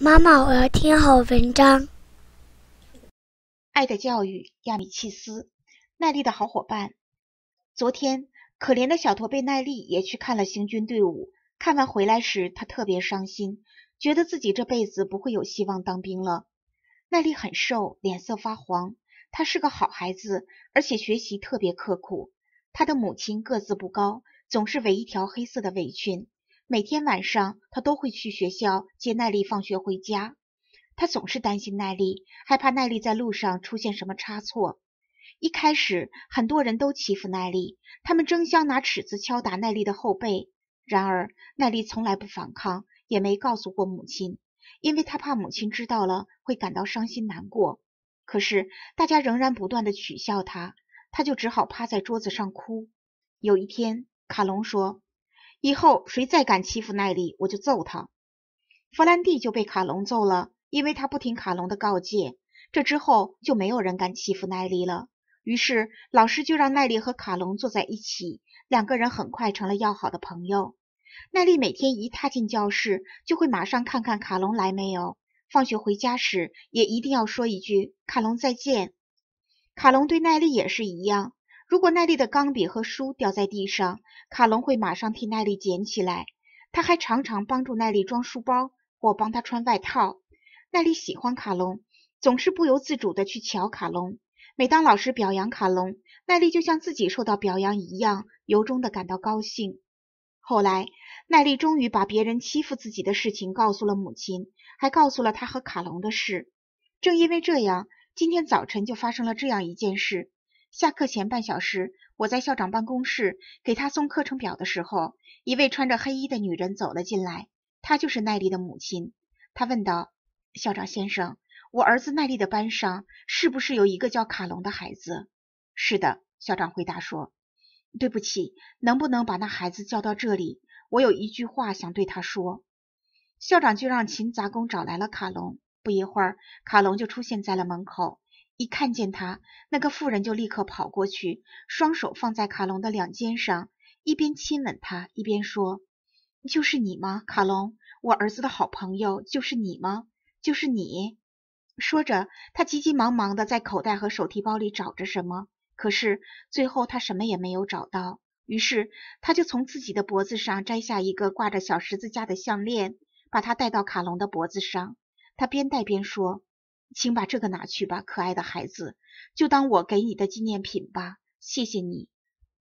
妈妈，我要听好文章。《爱的教育》亚米契斯，耐力的好伙伴。昨天，可怜的小驼背耐力也去看了行军队伍。看完回来时，他特别伤心，觉得自己这辈子不会有希望当兵了。耐力很瘦，脸色发黄。他是个好孩子，而且学习特别刻苦。他的母亲个子不高，总是围一条黑色的围裙。每天晚上，他都会去学校接奈力放学回家。他总是担心奈力，害怕奈力在路上出现什么差错。一开始，很多人都欺负奈力，他们争相拿尺子敲打奈力的后背。然而，奈丽从来不反抗，也没告诉过母亲，因为他怕母亲知道了会感到伤心难过。可是，大家仍然不断的取笑他，他就只好趴在桌子上哭。有一天，卡隆说。以后谁再敢欺负奈利，我就揍他。弗兰蒂就被卡隆揍了，因为他不听卡隆的告诫。这之后就没有人敢欺负奈利了。于是老师就让奈利和卡隆坐在一起，两个人很快成了要好的朋友。奈利每天一踏进教室，就会马上看看卡隆来没有；放学回家时，也一定要说一句“卡隆再见”。卡隆对奈利也是一样。如果奈利的钢笔和书掉在地上，卡隆会马上替奈利捡起来。他还常常帮助奈利装书包或帮他穿外套。奈利喜欢卡隆，总是不由自主地去瞧卡隆。每当老师表扬卡隆，奈丽就像自己受到表扬一样，由衷地感到高兴。后来，奈丽终于把别人欺负自己的事情告诉了母亲，还告诉了他和卡隆的事。正因为这样，今天早晨就发生了这样一件事。下课前半小时，我在校长办公室给他送课程表的时候，一位穿着黑衣的女人走了进来，她就是奈丽的母亲。她问道：“校长先生，我儿子奈丽的班上是不是有一个叫卡隆的孩子？”“是的。”校长回答说。“对不起，能不能把那孩子叫到这里？我有一句话想对他说。”校长就让勤杂工找来了卡隆。不一会儿，卡隆就出现在了门口。一看见他，那个妇人就立刻跑过去，双手放在卡隆的两肩上，一边亲吻他，一边说：“就是你吗，卡隆？我儿子的好朋友就是你吗？就是你。”说着，他急急忙忙的在口袋和手提包里找着什么，可是最后他什么也没有找到。于是他就从自己的脖子上摘下一个挂着小十字架的项链，把它戴到卡隆的脖子上。他边戴边说。请把这个拿去吧，可爱的孩子，就当我给你的纪念品吧。谢谢你。